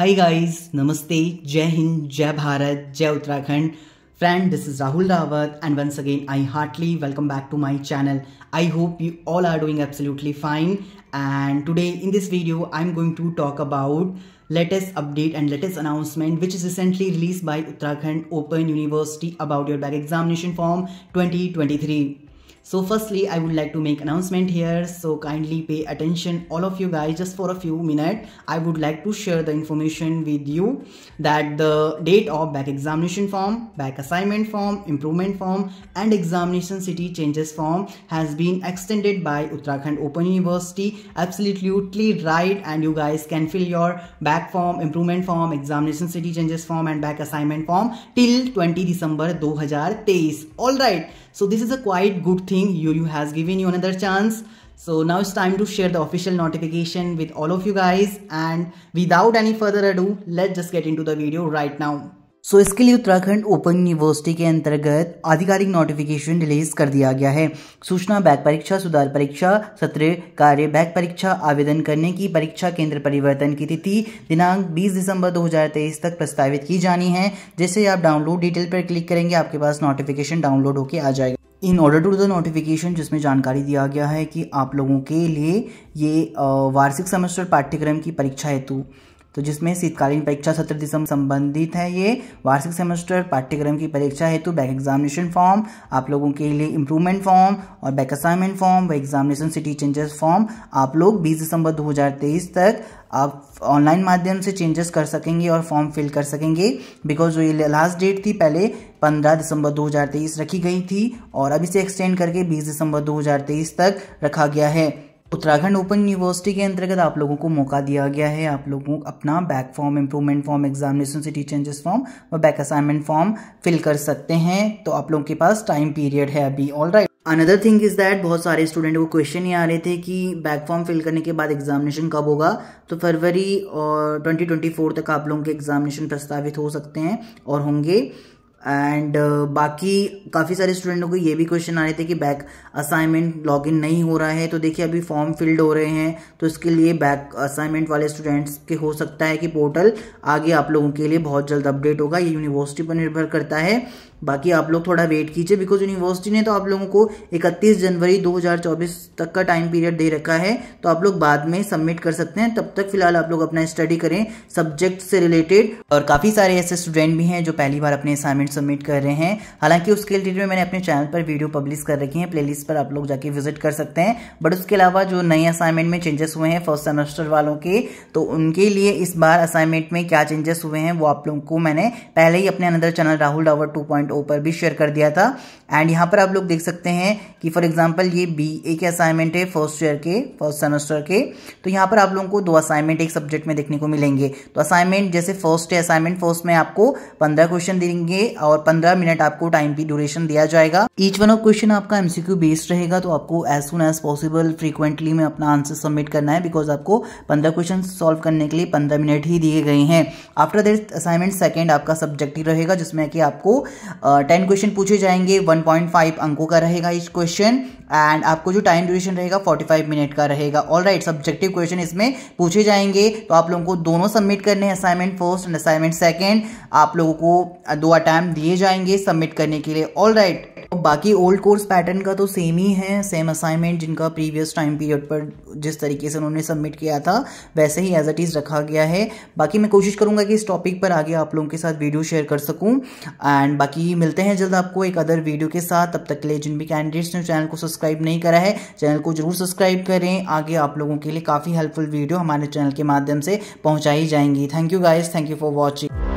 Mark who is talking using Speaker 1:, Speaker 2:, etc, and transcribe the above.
Speaker 1: Hi guys, Namaste, Jai Hind, Jai Bharat, Jai Uttarakhand. Friend, this is Rahul Rawat and once again I heartily welcome back to my channel. I hope you all are doing absolutely fine and today in this video I'm going to talk about latest update and latest announcement which is recently released by Uttarakhand Open University about your back examination form 2023. So firstly, I would like to make announcement here. So kindly pay attention all of you guys just for a few minutes. I would like to share the information with you that the date of back examination form, back assignment form, improvement form and examination city changes form has been extended by Uttarakhand Open University. Absolutely right and you guys can fill your back form, improvement form, examination city changes form and back assignment form till 20 December 2023. Alright, so this is a quite good thing everything Yuru has given you another chance so now it's time to share the official notification with all of you guys and without any further ado let's just get into the video right now so so, इसके लिए Uttarakhand open university के अंतर्गत आधिकारिक notification release कर दिया गया है सूचना बैक परीक्षा सुधार परीक्षा सत्र कार्य बैक परीक्षा आवेदन करने की परीक्षा केंद्र परिवर्तन की तिथि दिनांक 20 दिसंबर 2023 तक प्रस्तावित की जानी है जैसे आप डाउनलोड डिटेल पर क्लिक करेंगे आपके पास नोटिफिकेशन डाउनलोड होकर आ जाएगा in order to the notification जिसमें जानकारी दिया गया है कि आप लोगों के लिए ये वार्षिक सेमेस्टर पाठ्यक्रम की परीक्षा हेतु तो जिसमें शीतकालीन परीक्षा सत्र दिसंबर संबंधित है ये वार्षिक सेमेस्टर पाठ्यक्रम की परीक्षा हेतु बैक एग्जामिनेशन फॉर्म आप लोगों के लिए इम्प्रूवमेंट फॉर्म और बैक असाइनमेंट फॉर्म व एग्जामिनेशन सिटी चेंजेस फॉर्म आप लोग बीस दिसंबर 2023 तक आप ऑनलाइन माध्यम से चेंजेस कर सकेंगे और फॉर्म फिल कर सकेंगे बिकॉज जो ये लास्ट डेट थी पहले 15 दिसंबर 2023 रखी गई थी और अब इसे एक्सटेंड करके 20 दिसंबर 2023 तक रखा गया है उत्तराखंड ओपन यूनिवर्सिटी के अंतर्गत आप लोगों को मौका दिया गया है आप लोगों अपना back form improvement form examination city changes form व बैक असाइनमेंट फॉर्म फिल कर सकते हैं तो आप लोगों के पास टाइम पीरियड है अभी all right another thing is that बहुत सारे स्टूडेंट को क्वेश्चन ये आ रहे थे कि बैक फॉर्म फिल करने के बाद एग्जामिनेशन कब होगा तो फरवरी और ट्वेंटी तक आप लोगों के एग्जामिनेशन प्रस्तावित हो सकते हैं और होंगे एंड uh, बाकी काफ़ी सारे स्टूडेंटों को ये भी क्वेश्चन आ रहे थे कि बैक असाइनमेंट लॉगिन नहीं हो रहा है तो देखिए अभी फॉर्म फिल्ड हो रहे हैं तो इसके लिए बैक असाइनमेंट वाले स्टूडेंट्स के हो सकता है कि पोर्टल आगे आप लोगों के लिए बहुत जल्द अपडेट होगा ये यूनिवर्सिटी पर निर्भर करता है बाकी आप लोग थोड़ा वेट कीजिए बिकॉज यूनिवर्सिटी ने तो आप लोगों को इकतीस जनवरी दो तक का टाइम पीरियड दे रखा है तो आप लोग बाद में सबमिट कर सकते हैं तब तक फिलहाल आप लोग अपना स्टडी करें सब्जेक्ट से रिलेटेड और काफ़ी सारे ऐसे स्टूडेंट भी हैं जो पहली बार अपने असाइनमेंट कमेंट सबमिट कर रहे हैं हालांकि उसके रिलेटेड में मैंने अपने चैनल पर वीडियो पब्लिश कर रखी है प्लेलिस्ट पर आप लोग जाके विजिट कर सकते हैं बट उसके अलावा जो नए असाइनमेंट में चेंजेस हुए हैं फर्स्ट सेमेस्टर वालों के तो उनके लिए इस बार असाइनमेंट में क्या चेंजेस हुए हैं वो आप लोगों को मैंने पहले ही अपने another channel Rahul Dawar two पर भी शेयर कर दिया था एंड यहाँ पर आप लोग देख सकते हैं कि फॉर एग्जाम्पल ये बी ए के असाइनमेंट है फर्स्ट ईयर के फर्स्ट सेमेस्टर के तो यहाँ पर आप लोगों को दो असाइनमेंट एक सब्जेक्ट में देखने को मिलेंगे तो असाइनमेंट जैसे फर्स्ट है असाइनमेंट फर्स्ट में आपको पंद्रह क्वेश्चन देंगे और पंद्रह मिनट आपको टाइम भी ड्यूरेशन दिया जाएगा ईच वन ऑफ क्वेश्चन आपका एमसीक्यू बेस्ड रहेगा तो आपको as soon as possible frequently में अपना आंसर सबमिट करना है बिकॉज आपको पंद्रह क्वेश्चन सॉल्व करने के लिए पंद्रह मिनट ही दिए गए हैं आफ्टर दिस असाइनमेंट सेकेंड आपका सब्जेक्टिव रहेगा जिसमें कि आपको टेन क्वेश्चन पूछे जाएंगे वन पॉइंट फाइव अंकों का रहेगा इस क्वेश्चन एंड आपको जो टाइम ड्यूरेशन रहेगा 45 मिनट का रहेगा ऑल राइट सब्जेक्टिव क्वेश्चन इसमें पूछे जाएंगे तो आप लोगों को दोनों सबमिट करने हैं assignment first and assignment second आप लोगों को दो अटैम्प्ट एग्जाम दिए जाएंगे सबमिट करने के लिए ऑल राइट बाकी ओल्ड कोर्स पैटर्न का तो सेम ही है सेम असाइनमेंट जिनका प्रीवियस टाइम पीरियड पर जिस तरीके से उन्होंने सबमिट किया था वैसे ही एज एट इज़ रखा गया है बाकी मैं कोशिश करूंगा कि इस टॉपिक पर आगे आप लोगों के साथ वीडियो शेयर कर सकूं एंड बाकी मिलते हैं जल्द आपको एक अदर वीडियो के साथ तब तक के लिए जिन भी कैंडिडेट्स ने चैनल को सब्सक्राइब नहीं करा है चैनल को जरूर सब्सक्राइब करें आगे आप लोगों के लिए काफ़ी हेल्पफुल वीडियो हमारे चैनल के माध्यम से पहुंचाई जाएंगी thank you guys thank you for watching